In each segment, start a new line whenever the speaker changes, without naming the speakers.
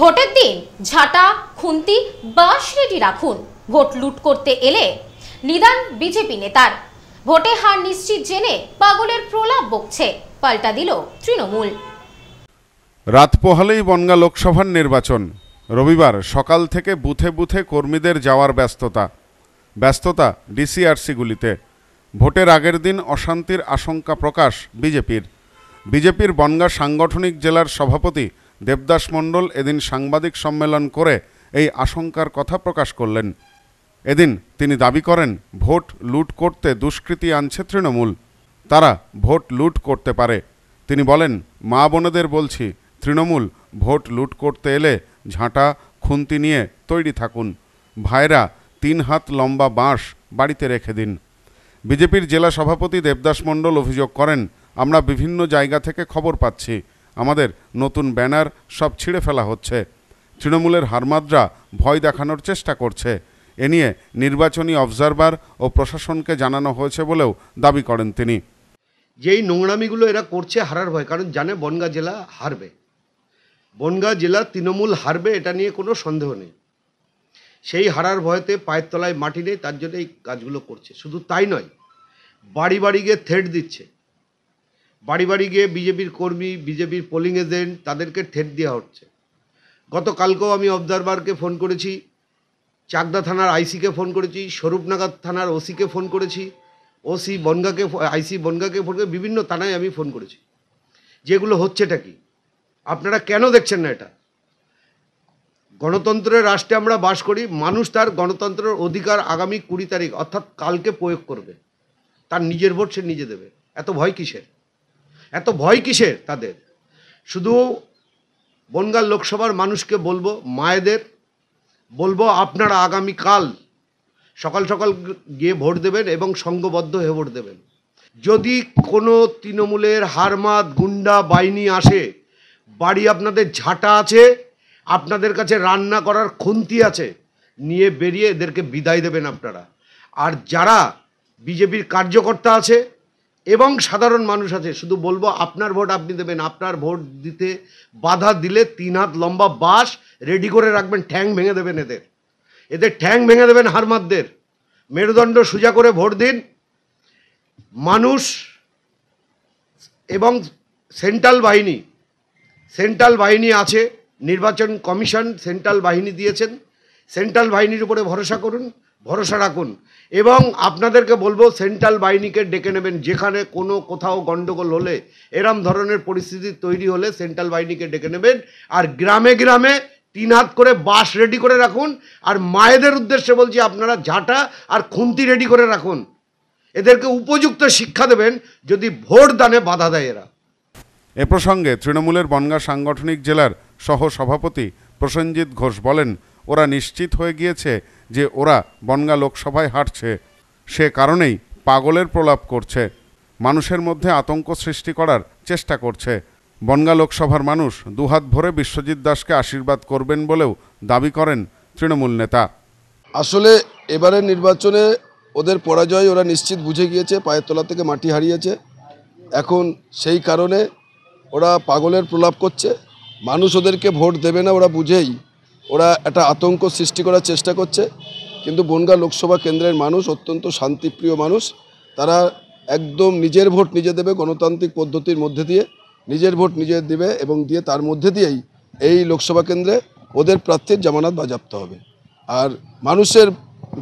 ভোটের দিন ঝাঁটা খুন্তি বা রেডি রাখুন ভোট লুট করতে এলে নিদান বিজেপি নেতার ভোটে হার নিশ্চিত জেনে পাগলের প্রলাপ বকছে পাল্টা দিল তৃণমূল রাত পোহালেই বনগা লোকসভার নির্বাচন রবিবার সকাল থেকে বুথে বুথে কর্মীদের যাওয়ার ব্যস্ততা ব্যস্ততা ডিসিআরসিগুলিতে ভোটের আগের দিন অশান্তির আশঙ্কা প্রকাশ বিজেপির বিজেপির বনগা সাংগঠনিক জেলার সভাপতি দেবদাস মণ্ডল এদিন সাংবাদিক সম্মেলন করে এই আশঙ্কার কথা প্রকাশ করলেন এদিন তিনি দাবি করেন ভোট লুট করতে দুষ্কৃতি আনছে তৃণমূল তারা ভোট লুট করতে পারে তিনি বলেন মা বোনেদের বলছি তৃণমূল ভোট লুট করতে এলে ঝাঁটা খুন্তি নিয়ে তৈরি থাকুন ভাইরা তিন হাত লম্বা বাঁশ বাড়িতে রেখে দিন বিজেপির জেলা সভাপতি দেবদাস মণ্ডল অভিযোগ করেন আমরা বিভিন্ন জায়গা থেকে খবর পাচ্ছি আমাদের নতুন ব্যানার সব ছিঁড়ে ফেলা হচ্ছে তৃণমূলের হারমাদরা ভয় দেখানোর চেষ্টা করছে এ নিয়ে নির্বাচনী অবজারভার ও প্রশাসনকে জানানো হয়েছে বলেও দাবি করেন তিনি যেই
নোংরামিগুলো এরা করছে হারার ভয় কারণ জানে বনগা জেলা হারবে বনগা জেলা তৃণমূল হারবে এটা নিয়ে কোনো সন্দেহ নেই সেই হারার ভয়তে পায়ের তলায় মাটি নেই তার জন্য এই কাজগুলো করছে শুধু তাই নয় বাড়ি বাড়ি গিয়ে থ্রেট দিচ্ছে বাড়ি বাড়ি গিয়ে বিজেপির কর্মী বিজেপির পোলিং এজেন্ট তাদেরকে ঠেট দেওয়া হচ্ছে গতকালকেও আমি অবজারভারকে ফোন করেছি চাকদা থানার আইসিকে ফোন করেছি স্বরূপনাগর থানার ওসিকে ফোন করেছি ওসি বনগাকে আইসি বনগাকে ফোন করে বিভিন্ন থানায় আমি ফোন করেছি যেগুলো হচ্ছেটা কি আপনারা কেন দেখছেন না এটা গণতন্ত্রের রাষ্ট্রে আমরা বাস করি মানুষ তার গণতন্ত্রের অধিকার আগামী কুড়ি তারিখ অর্থাৎ কালকে প্রয়োগ করবে তার নিজের ভোট সে নিজে দেবে এত ভয় কিসের এত ভয় কিসের তাদের শুধু বনগাঁ লোকসভার মানুষকে বলবো মায়েদের বলবো আপনারা আগামীকাল সকাল সকাল গিয়ে ভোট দেবেন এবং সংঘবদ্ধ হয়ে ভোট দেবেন যদি কোনো তৃণমূলের হারমাত গুন্ডা বাইনি আসে বাড়ি আপনাদের ঝাঁটা আছে আপনাদের কাছে রান্না করার খুন্তি আছে নিয়ে বেরিয়ে এদেরকে বিদায় দেবেন আপনারা আর যারা বিজেপির কার্যকর্তা আছে এবং সাধারণ মানুষ আছে শুধু বলবো আপনার ভোট আপনি দেবেন আপনার ভোট দিতে বাধা দিলে তিন হাত লম্বা বাস রেডি করে রাখবেন ঠ্যাং ভেঙে দেবেন এদের এদের ঠ্যাং ভেঙে দেবেন হারমাদদের মেরুদণ্ড সোজা করে ভোট দিন মানুষ এবং সেন্ট্রাল বাহিনী সেন্ট্রাল বাহিনী আছে নির্বাচন কমিশন সেন্ট্রাল বাহিনী দিয়েছেন সেন্ট্রাল বাহিনীর উপরে ভরসা করুন ভরসা রাখুন এবং আপনাদেরকে বলবো সেন্ট্রাল বাহিনীকে ডেকে নেবেন যেখানে কোনো কোথাও গণ্ডগোল হলে এরম ধরনের পরিস্থিতি তৈরি হলে সেন্ট্রাল বাহিনীকে ডেকে নেবেন আর গ্রামে গ্রামে তিন হাত করে বাস রেডি করে রাখুন আর মায়েদের উদ্দেশ্যে বলছি আপনারা ঝাঁটা আর খুন্তি রেডি করে রাখুন এদেরকে উপযুক্ত শিক্ষা দেবেন যদি ভোট দানে বাধা দেয় এরা
এ প্রসঙ্গে তৃণমূলের বনগা সাংগঠনিক জেলার সহ সভাপতি প্রসেনজিৎ ঘোষ বলেন ওরা নিশ্চিত হয়ে গিয়েছে যে ওরা বনগা লোকসভায় হাঁটছে সে কারণেই পাগলের প্রলাপ করছে মানুষের মধ্যে আতঙ্ক সৃষ্টি করার চেষ্টা করছে বনগা লোকসভার মানুষ দুহাত ভরে বিশ্বজিৎ দাসকে আশীর্বাদ করবেন বলেও দাবি করেন তৃণমূল নেতা আসলে এবারের
নির্বাচনে ওদের পরাজয় ওরা নিশ্চিত বুঝে গিয়েছে পায়ের তলা থেকে মাটি হারিয়েছে এখন সেই কারণে ওরা পাগলের প্রলাপ করছে মানুষ ওদেরকে ভোট দেবে না ওরা বুঝেই ওরা একটা আতঙ্ক সৃষ্টি করার চেষ্টা করছে কিন্তু বনগা লোকসভা কেন্দ্রের মানুষ অত্যন্ত শান্তিপ্রিয় মানুষ তারা একদম নিজের ভোট নিজে দেবে গণতান্ত্রিক পদ্ধতির মধ্যে দিয়ে নিজের ভোট নিজে দেবে এবং দিয়ে তার মধ্যে দিয়েই এই লোকসভা কেন্দ্রে ওদের প্রার্থীর জামানত বাজাপ্ত হবে আর মানুষের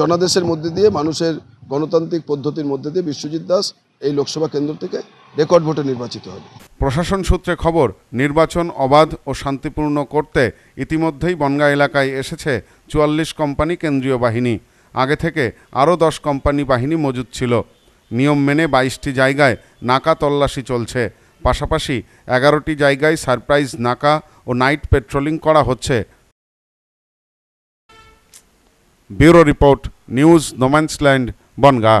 জনাদেশের মধ্যে দিয়ে মানুষের গণতান্ত্রিক পদ্ধতির মধ্যে দিয়ে বিশ্বজিৎ দাস এই লোকসভা কেন্দ্র থেকে রেকর্ড
ভোটে নির্বাচিত হবে প্রশাসন সূত্রে খবর নির্বাচন অবাধ ও শান্তিপূর্ণ করতে ইতিমধ্যেই বনগা এলাকায় এসেছে চুয়াল্লিশ কোম্পানি কেন্দ্রীয় বাহিনী আগে থেকে আরও দশ কোম্পানি বাহিনী মজুদ ছিল নিয়ম মেনে বাইশটি জায়গায় নাকা তল্লাশি চলছে পাশাপাশি এগারোটি জায়গায় সারপ্রাইজ নাকা ও নাইট পেট্রোলিং করা হচ্ছে bureau report news no man's land Bongaon